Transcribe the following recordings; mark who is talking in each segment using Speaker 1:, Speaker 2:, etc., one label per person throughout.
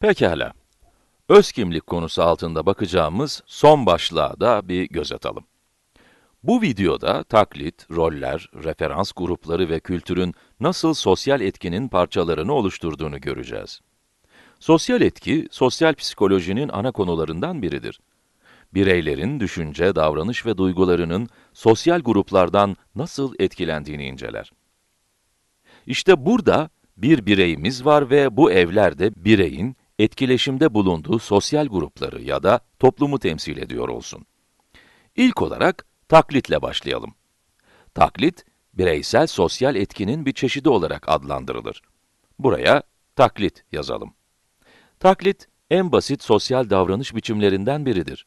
Speaker 1: Pekala. Öz kimlik konusu altında bakacağımız son başlığa da bir göz atalım. Bu videoda taklit, roller, referans grupları ve kültürün nasıl sosyal etkinin parçalarını oluşturduğunu göreceğiz. Sosyal etki, sosyal psikolojinin ana konularından biridir. Bireylerin düşünce, davranış ve duygularının sosyal gruplardan nasıl etkilendiğini inceler. İşte burada bir bireyimiz var ve bu evlerde bireyin etkileşimde bulunduğu sosyal grupları ya da toplumu temsil ediyor olsun. İlk olarak taklitle başlayalım. Taklit, bireysel sosyal etkinin bir çeşidi olarak adlandırılır. Buraya taklit yazalım. Taklit, en basit sosyal davranış biçimlerinden biridir.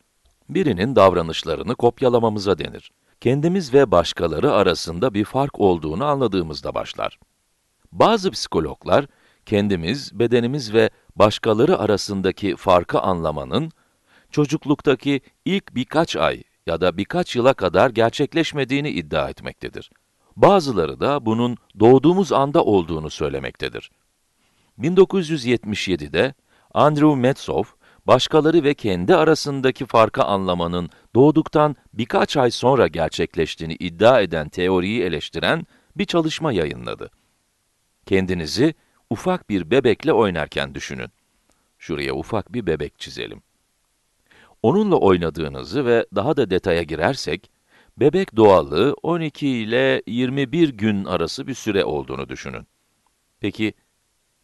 Speaker 1: Birinin davranışlarını kopyalamamıza denir. Kendimiz ve başkaları arasında bir fark olduğunu anladığımızda başlar. Bazı psikologlar, kendimiz, bedenimiz ve başkaları arasındaki farkı anlamanın, çocukluktaki ilk birkaç ay ya da birkaç yıla kadar gerçekleşmediğini iddia etmektedir. Bazıları da bunun doğduğumuz anda olduğunu söylemektedir. 1977'de Andrew Metzoff, başkaları ve kendi arasındaki farkı anlamanın doğduktan birkaç ay sonra gerçekleştiğini iddia eden teoriyi eleştiren bir çalışma yayınladı. Kendinizi ufak bir bebekle oynarken düşünün. Şuraya ufak bir bebek çizelim. Onunla oynadığınızı ve daha da detaya girersek, bebek doğallığı 12 ile 21 gün arası bir süre olduğunu düşünün. Peki,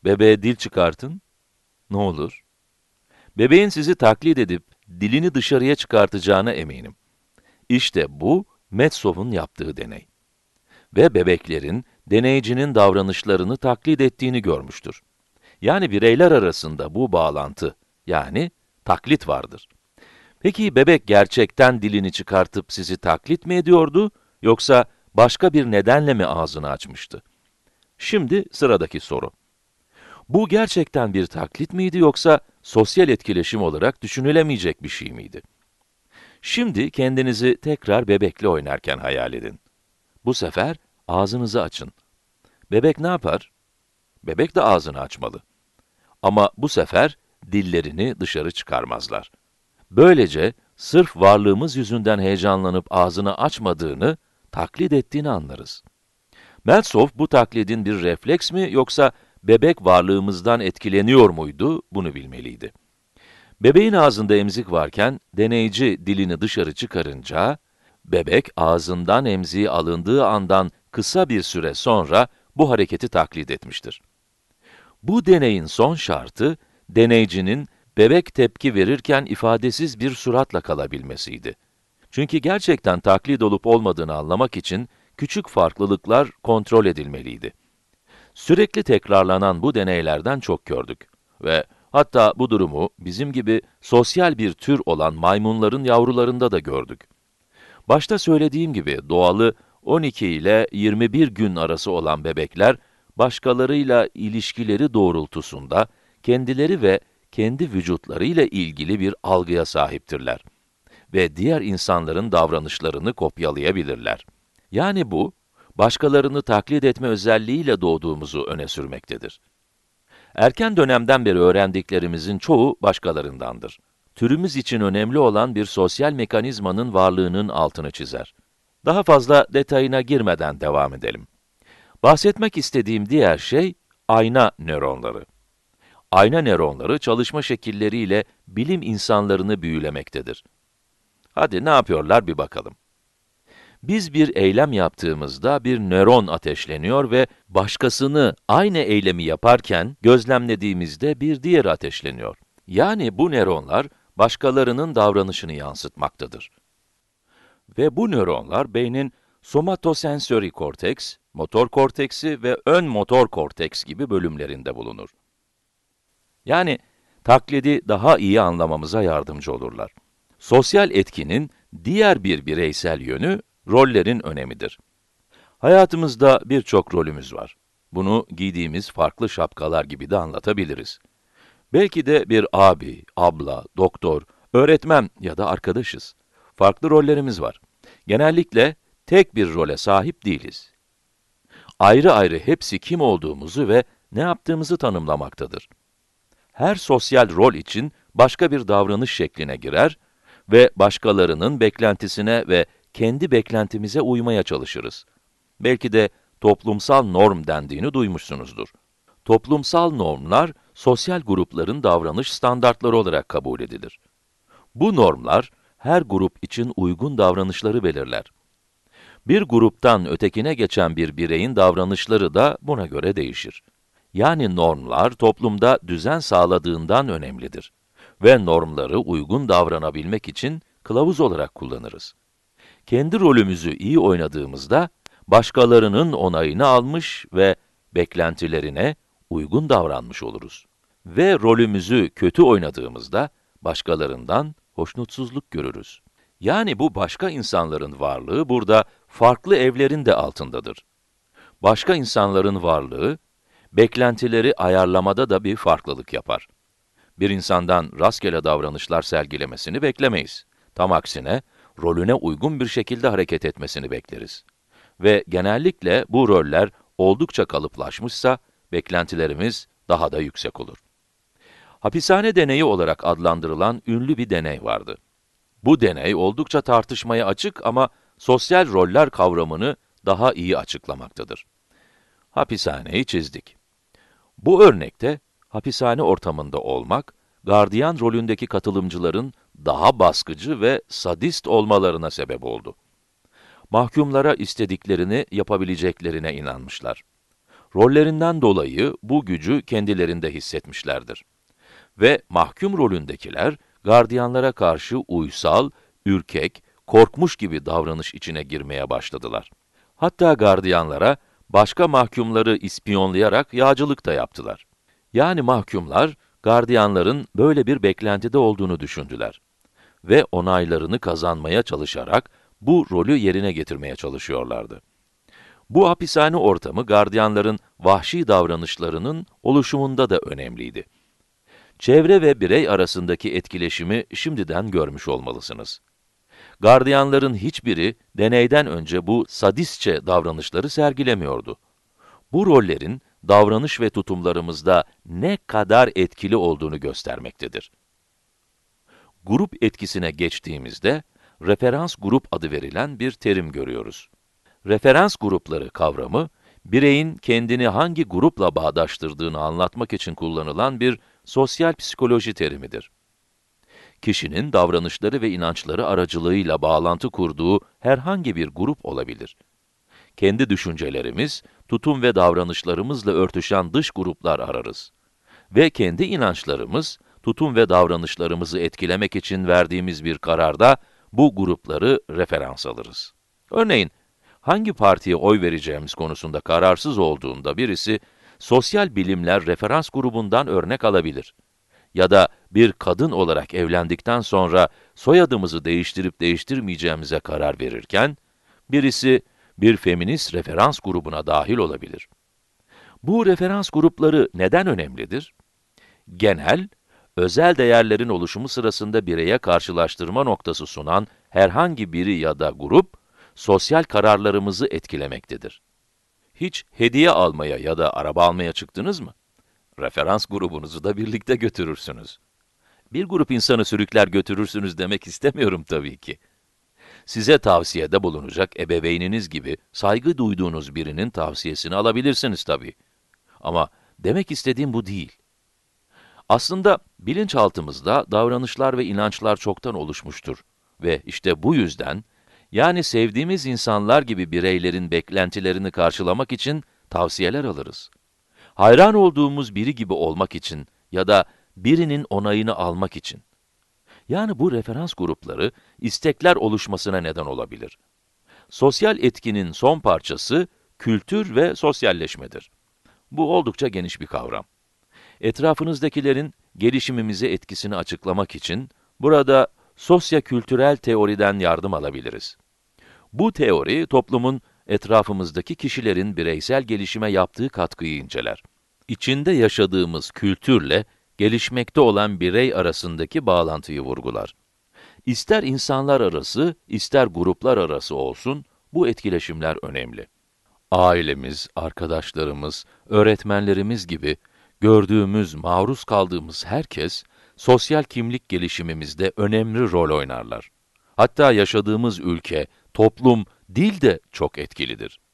Speaker 1: bebeğe dil çıkartın, ne olur? Bebeğin sizi taklit edip, dilini dışarıya çıkartacağına eminim. İşte bu, Metsov'un yaptığı deney ve bebeklerin, deneyicinin davranışlarını taklit ettiğini görmüştür. Yani bireyler arasında bu bağlantı, yani taklit vardır. Peki bebek gerçekten dilini çıkartıp sizi taklit mi ediyordu, yoksa başka bir nedenle mi ağzını açmıştı? Şimdi sıradaki soru. Bu gerçekten bir taklit miydi yoksa sosyal etkileşim olarak düşünülemeyecek bir şey miydi? Şimdi kendinizi tekrar bebekle oynarken hayal edin. Bu sefer ağzınızı açın. Bebek ne yapar? Bebek de ağzını açmalı. Ama bu sefer dillerini dışarı çıkarmazlar. Böylece sırf varlığımız yüzünden heyecanlanıp ağzını açmadığını, taklit ettiğini anlarız. Meltzoff bu taklidin bir refleks mi yoksa bebek varlığımızdan etkileniyor muydu bunu bilmeliydi. Bebeğin ağzında emzik varken deneyici dilini dışarı çıkarınca Bebek ağzından emziği alındığı andan kısa bir süre sonra bu hareketi taklit etmiştir. Bu deneyin son şartı, deneycinin bebek tepki verirken ifadesiz bir suratla kalabilmesiydi. Çünkü gerçekten taklit olup olmadığını anlamak için küçük farklılıklar kontrol edilmeliydi. Sürekli tekrarlanan bu deneylerden çok gördük ve hatta bu durumu bizim gibi sosyal bir tür olan maymunların yavrularında da gördük. Başta söylediğim gibi doğalı 12 ile 21 gün arası olan bebekler, başkalarıyla ilişkileri doğrultusunda kendileri ve kendi vücutlarıyla ilgili bir algıya sahiptirler ve diğer insanların davranışlarını kopyalayabilirler. Yani bu, başkalarını taklit etme özelliğiyle doğduğumuzu öne sürmektedir. Erken dönemden beri öğrendiklerimizin çoğu başkalarındandır türümüz için önemli olan bir sosyal mekanizmanın varlığının altını çizer. Daha fazla detayına girmeden devam edelim. Bahsetmek istediğim diğer şey, ayna nöronları. Ayna nöronları çalışma şekilleriyle bilim insanlarını büyülemektedir. Hadi ne yapıyorlar bir bakalım. Biz bir eylem yaptığımızda bir nöron ateşleniyor ve başkasını aynı eylemi yaparken gözlemlediğimizde bir diğer ateşleniyor. Yani bu nöronlar başkalarının davranışını yansıtmaktadır. Ve bu nöronlar beynin somatosensörü korteks, motor korteksi ve ön motor korteks gibi bölümlerinde bulunur. Yani taklidi daha iyi anlamamıza yardımcı olurlar. Sosyal etkinin diğer bir bireysel yönü rollerin önemidir. Hayatımızda birçok rolümüz var. Bunu giydiğimiz farklı şapkalar gibi de anlatabiliriz. Belki de bir abi, abla, doktor, öğretmen ya da arkadaşız. Farklı rollerimiz var. Genellikle tek bir role sahip değiliz. Ayrı ayrı hepsi kim olduğumuzu ve ne yaptığımızı tanımlamaktadır. Her sosyal rol için başka bir davranış şekline girer ve başkalarının beklentisine ve kendi beklentimize uymaya çalışırız. Belki de toplumsal norm dendiğini duymuşsunuzdur. Toplumsal normlar, sosyal grupların davranış standartları olarak kabul edilir. Bu normlar, her grup için uygun davranışları belirler. Bir gruptan ötekine geçen bir bireyin davranışları da buna göre değişir. Yani normlar toplumda düzen sağladığından önemlidir ve normları uygun davranabilmek için kılavuz olarak kullanırız. Kendi rolümüzü iyi oynadığımızda, başkalarının onayını almış ve beklentilerine uygun davranmış oluruz. Ve rolümüzü kötü oynadığımızda, başkalarından hoşnutsuzluk görürüz. Yani bu başka insanların varlığı burada farklı evlerin de altındadır. Başka insanların varlığı, beklentileri ayarlamada da bir farklılık yapar. Bir insandan rastgele davranışlar sergilemesini beklemeyiz. Tam aksine, rolüne uygun bir şekilde hareket etmesini bekleriz. Ve genellikle bu roller oldukça kalıplaşmışsa, beklentilerimiz daha da yüksek olur. Hapishane deneyi olarak adlandırılan ünlü bir deney vardı. Bu deney oldukça tartışmaya açık ama sosyal roller kavramını daha iyi açıklamaktadır. Hapishaneyi çizdik. Bu örnekte hapishane ortamında olmak, gardiyan rolündeki katılımcıların daha baskıcı ve sadist olmalarına sebep oldu. Mahkumlara istediklerini yapabileceklerine inanmışlar. Rollerinden dolayı bu gücü kendilerinde hissetmişlerdir. Ve mahkum rolündekiler, gardiyanlara karşı uysal, ürkek, korkmuş gibi davranış içine girmeye başladılar. Hatta gardiyanlara başka mahkumları ispiyonlayarak yağcılık da yaptılar. Yani mahkumlar, gardiyanların böyle bir beklentide olduğunu düşündüler ve onaylarını kazanmaya çalışarak bu rolü yerine getirmeye çalışıyorlardı. Bu hapishane ortamı gardiyanların vahşi davranışlarının oluşumunda da önemliydi. Çevre ve birey arasındaki etkileşimi şimdiden görmüş olmalısınız. Gardiyanların hiçbiri deneyden önce bu sadistçe davranışları sergilemiyordu. Bu rollerin davranış ve tutumlarımızda ne kadar etkili olduğunu göstermektedir. Grup etkisine geçtiğimizde, referans grup adı verilen bir terim görüyoruz. Referans grupları kavramı, bireyin kendini hangi grupla bağdaştırdığını anlatmak için kullanılan bir sosyal psikoloji terimidir. Kişinin davranışları ve inançları aracılığıyla bağlantı kurduğu herhangi bir grup olabilir. Kendi düşüncelerimiz, tutum ve davranışlarımızla örtüşen dış gruplar ararız. Ve kendi inançlarımız, tutum ve davranışlarımızı etkilemek için verdiğimiz bir kararda bu grupları referans alırız. Örneğin, hangi partiye oy vereceğimiz konusunda kararsız olduğunda birisi, sosyal bilimler referans grubundan örnek alabilir. Ya da bir kadın olarak evlendikten sonra soyadımızı değiştirip değiştirmeyeceğimize karar verirken, birisi bir feminist referans grubuna dahil olabilir. Bu referans grupları neden önemlidir? Genel, özel değerlerin oluşumu sırasında bireye karşılaştırma noktası sunan herhangi biri ya da grup, sosyal kararlarımızı etkilemektedir. Hiç hediye almaya ya da araba almaya çıktınız mı? Referans grubunuzu da birlikte götürürsünüz. Bir grup insanı sürükler götürürsünüz demek istemiyorum tabii ki. Size tavsiyede bulunacak ebeveyniniz gibi saygı duyduğunuz birinin tavsiyesini alabilirsiniz tabii. Ama demek istediğim bu değil. Aslında bilinçaltımızda davranışlar ve inançlar çoktan oluşmuştur ve işte bu yüzden yani sevdiğimiz insanlar gibi bireylerin beklentilerini karşılamak için tavsiyeler alırız. Hayran olduğumuz biri gibi olmak için ya da birinin onayını almak için. Yani bu referans grupları istekler oluşmasına neden olabilir. Sosyal etkinin son parçası kültür ve sosyalleşmedir. Bu oldukça geniş bir kavram. Etrafınızdakilerin gelişimimize etkisini açıklamak için burada sosya-kültürel teoriden yardım alabiliriz. Bu teori, toplumun etrafımızdaki kişilerin bireysel gelişime yaptığı katkıyı inceler. İçinde yaşadığımız kültürle, gelişmekte olan birey arasındaki bağlantıyı vurgular. İster insanlar arası, ister gruplar arası olsun, bu etkileşimler önemli. Ailemiz, arkadaşlarımız, öğretmenlerimiz gibi gördüğümüz, maruz kaldığımız herkes, sosyal kimlik gelişimimizde önemli rol oynarlar. Hatta yaşadığımız ülke, toplum, dil de çok etkilidir.